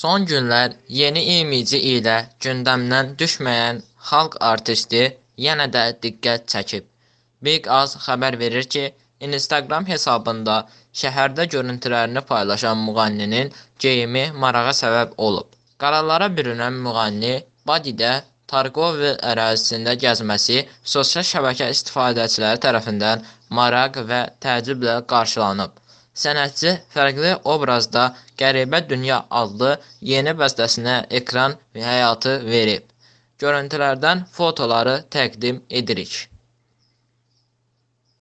Son günlər yeni imici ilə gündəmdən düşməyən xalq artisti yenə də diqqət çəkib. Big Az xəbər verir ki, Instagram hesabında şəhərdə görüntülərini paylaşan müğənninin geyimi marağa səbəb olub. Qaralara bürünən müğənni Badidə Tarkov ərazisində gəzməsi sosial şəbəkə istifadəçiləri tərəfindən maraq və təəccüblə qarşılanıb. Sənətçi fərqli obrazda Qəribə Dünya adlı yeni bəstəsinə ekran həyatı verib. Görüntülərdən fotoları təqdim edirik.